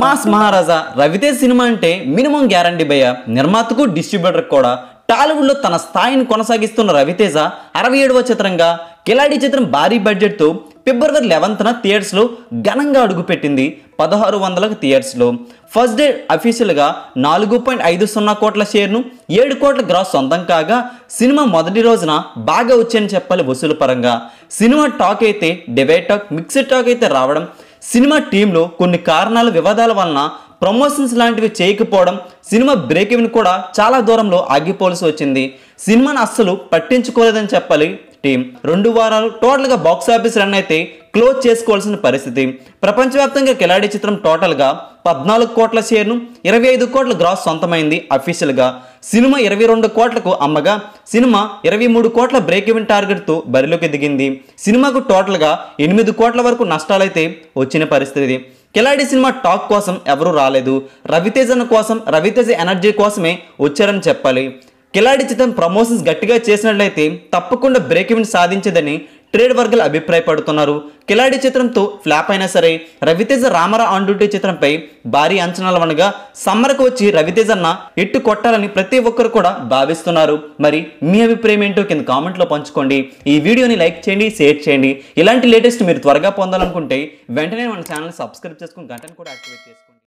mass Maharaja Ravi Teja cinema అంటే minimum guarantee భయ నిర్మాతకు డిస్ట్రిబ్యూటర్ కూడా టాలీవుడ్లో తన స్థాయిని కొనసాగిస్తున్న రవితేజ అరవై ఏడవ చిత్రంగా కిలాడి చిత్రం భారీ బడ్జెట్తో ఫిబ్రవరి లెవెంత్న థియేటర్స్లో ఘనంగా అడుగుపెట్టింది పదహారు వందల థియేటర్స్లో ఫస్ట్ డే అఫీషియల్గా నాలుగు పాయింట్ ఐదు సున్నా కోట్ల షేర్ను ఏడు కోట్ల గ్రాస్ సొంతం కాగా సినిమా మొదటి రోజున బాగా వచ్చాయని చెప్పాలి వసూలు పరంగా సినిమా టాక్ అయితే డిబేట్ టాక్ మిక్స్డ్ టాక్ అయితే రావడం సినిమా టీంలో కొన్ని కారణాల వివాదాల వలన ప్రమోషన్స్ లాంటివి చేయకపోవడం సినిమా బ్రేక్ ఈవెన్ కూడా చాలా దూరంలో ఆగిపోవలసి వచ్చింది సినిమాను అస్సలు పట్టించుకోలేదని చెప్పాలి టీం రెండు వారాలు టోటల్గా బాక్సాఫీస్ రన్ అయితే క్లోజ్ చేసుకోవాల్సిన పరిస్థితి ప్రపంచవ్యాప్తంగా కిలాడి చిత్రం టోటల్గా పద్నాలుగు కోట్ల షేర్ను ఇరవై ఐదు కోట్ల గ్రాస్ సొంతమైంది అఫీషియల్గా సినిమా ఇరవై రెండు కోట్లకు అమ్మగా సినిమా ఇరవై మూడు కోట్ల బ్రేక్ ఇవెన్ టార్గెట్తో బరిలోకి దిగింది సినిమాకు టోటల్గా ఎనిమిది కోట్ల వరకు నష్టాలైతే వచ్చిన పరిస్థితి కిలాడి సినిమా టాక్ కోసం ఎవరూ రాలేదు రవితేజన కోసం రవితేజ ఎనర్జీ కోసమే వచ్చారని చెప్పాలి కిలాడి చిత్రం ప్రమోషన్స్ గట్టిగా చేసినట్లయితే తప్పకుండా బ్రేక్ ఇవెంట్ సాధించదని ట్రేడ్ వర్గాలు అభిప్రాయపడుతున్నారు కిలాడి చిత్రంతో ఫ్లాప్ అయినా సరే రవితేజ రామారా ఆన్ చిత్రంపై భారీ అంచనాల వనగా సమ్మర్కు వచ్చి రవితేజన్న ఎట్టు కొట్టాలని ప్రతి ఒక్కరు కూడా భావిస్తున్నారు మరి మీ అభిప్రాయం ఏంటో కింద కామెంట్లో పంచుకోండి ఈ వీడియోని లైక్ చేయండి షేర్ చేయండి ఇలాంటి లేటెస్ట్ మీరు త్వరగా పొందాలనుకుంటే వెంటనే మన ఛానల్ సబ్స్క్రైబ్ చేసుకుని గంటను కూడా యాక్టివేట్ చేసుకోండి